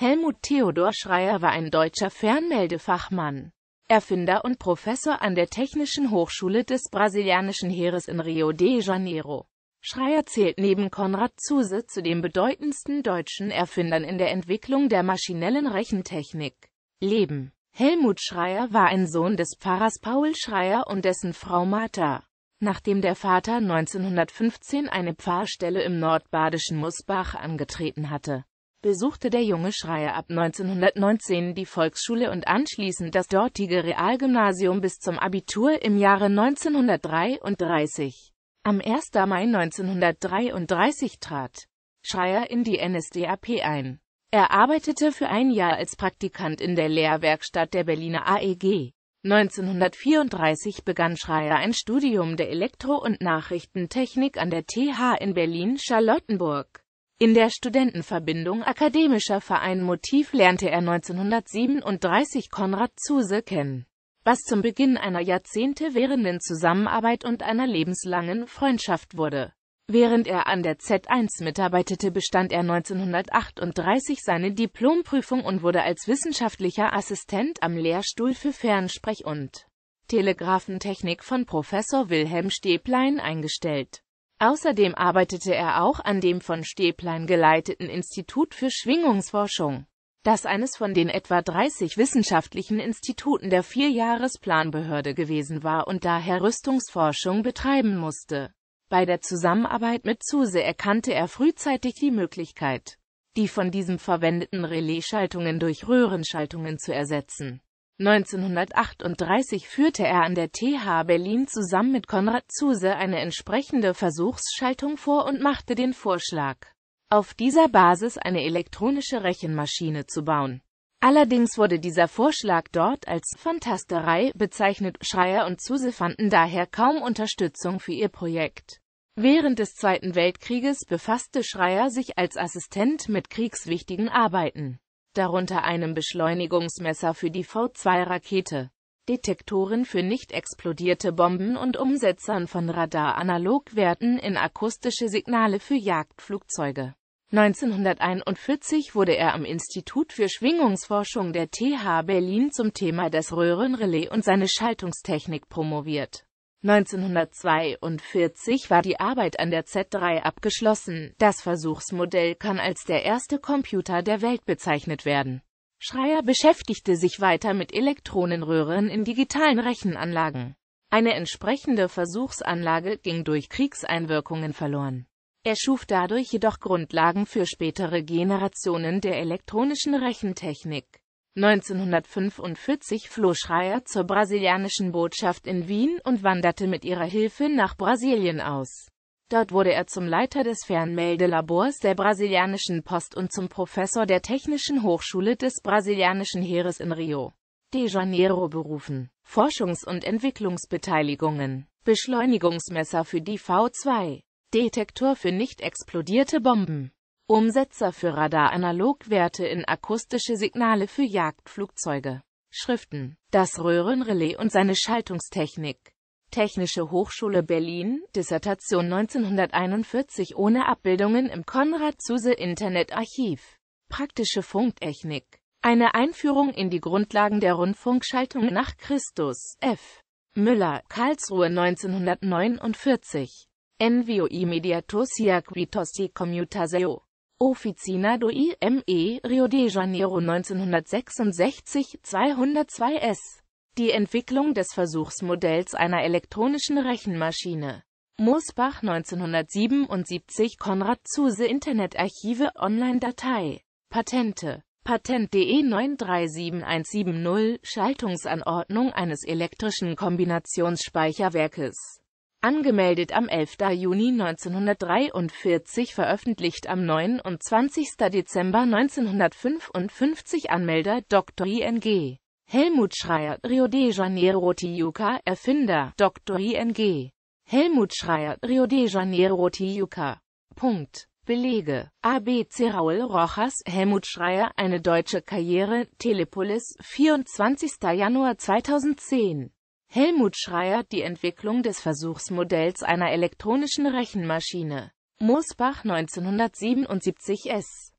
Helmut Theodor Schreier war ein deutscher Fernmeldefachmann, Erfinder und Professor an der Technischen Hochschule des brasilianischen Heeres in Rio de Janeiro. Schreier zählt neben Konrad Zuse zu den bedeutendsten deutschen Erfindern in der Entwicklung der maschinellen Rechentechnik. Leben Helmut Schreier war ein Sohn des Pfarrers Paul Schreier und dessen Frau Martha. Nachdem der Vater 1915 eine Pfarrstelle im nordbadischen Musbach angetreten hatte, besuchte der junge Schreier ab 1919 die Volksschule und anschließend das dortige Realgymnasium bis zum Abitur im Jahre 1933. Am 1. Mai 1933 trat Schreier in die NSDAP ein. Er arbeitete für ein Jahr als Praktikant in der Lehrwerkstatt der Berliner AEG. 1934 begann Schreier ein Studium der Elektro- und Nachrichtentechnik an der TH in Berlin-Charlottenburg. In der Studentenverbindung Akademischer Verein Motiv lernte er 1937 Konrad Zuse kennen, was zum Beginn einer Jahrzehnte währenden Zusammenarbeit und einer lebenslangen Freundschaft wurde. Während er an der Z1 mitarbeitete, bestand er 1938 seine Diplomprüfung und wurde als wissenschaftlicher Assistent am Lehrstuhl für Fernsprech- und Telegraphentechnik von Professor Wilhelm Stäblein eingestellt. Außerdem arbeitete er auch an dem von Stäplein geleiteten Institut für Schwingungsforschung, das eines von den etwa 30 wissenschaftlichen Instituten der Vierjahresplanbehörde gewesen war und daher Rüstungsforschung betreiben musste. Bei der Zusammenarbeit mit Zuse erkannte er frühzeitig die Möglichkeit, die von diesem verwendeten Relaisschaltungen durch Röhrenschaltungen zu ersetzen. 1938 führte er an der TH Berlin zusammen mit Konrad Zuse eine entsprechende Versuchsschaltung vor und machte den Vorschlag, auf dieser Basis eine elektronische Rechenmaschine zu bauen. Allerdings wurde dieser Vorschlag dort als Fantasterei bezeichnet, Schreier und Zuse fanden daher kaum Unterstützung für ihr Projekt. Während des Zweiten Weltkrieges befasste Schreier sich als Assistent mit kriegswichtigen Arbeiten darunter einem Beschleunigungsmesser für die V-2-Rakete, Detektoren für nicht explodierte Bomben und Umsetzern von Radar-Analogwerten in akustische Signale für Jagdflugzeuge. 1941 wurde er am Institut für Schwingungsforschung der TH Berlin zum Thema des Röhrenrelais und seine Schaltungstechnik promoviert 1942 war die Arbeit an der Z3 abgeschlossen. Das Versuchsmodell kann als der erste Computer der Welt bezeichnet werden. Schreier beschäftigte sich weiter mit Elektronenröhren in digitalen Rechenanlagen. Eine entsprechende Versuchsanlage ging durch Kriegseinwirkungen verloren. Er schuf dadurch jedoch Grundlagen für spätere Generationen der elektronischen Rechentechnik. 1945 floh Schreier zur brasilianischen Botschaft in Wien und wanderte mit ihrer Hilfe nach Brasilien aus. Dort wurde er zum Leiter des Fernmeldelabors der brasilianischen Post und zum Professor der Technischen Hochschule des brasilianischen Heeres in Rio de Janeiro berufen. Forschungs- und Entwicklungsbeteiligungen. Beschleunigungsmesser für die V2. Detektor für nicht explodierte Bomben. Umsetzer für Radaranalogwerte in akustische Signale für Jagdflugzeuge. Schriften. Das Röhrenrelais und seine Schaltungstechnik. Technische Hochschule Berlin, Dissertation 1941 ohne Abbildungen im Konrad-Zuse-Internetarchiv. Praktische Funktechnik. Eine Einführung in die Grundlagen der Rundfunkschaltung nach Christus. F. Müller, Karlsruhe 1949. NVOI Mediatos Circuitos y Commutaseo. Officina do IME, Rio de Janeiro 1966, 202 S. Die Entwicklung des Versuchsmodells einer elektronischen Rechenmaschine. Mosbach 1977 Konrad Zuse Internetarchive Online-Datei Patente Patent.de 937170 Schaltungsanordnung eines elektrischen Kombinationsspeicherwerkes Angemeldet am 11. Juni 1943, veröffentlicht am 29. Dezember 1955 Anmelder Dr. ING. Helmut Schreier, Rio de Janeiro Tijuca, Erfinder, Dr. ING. Helmut Schreier, Rio de Janeiro Tijuca. Punkt. Belege. ABC Raul Rojas, Helmut Schreier, eine deutsche Karriere, Telepolis, 24. Januar 2010. Helmut Schreier die Entwicklung des Versuchsmodells einer elektronischen Rechenmaschine. Mosbach 1977 S.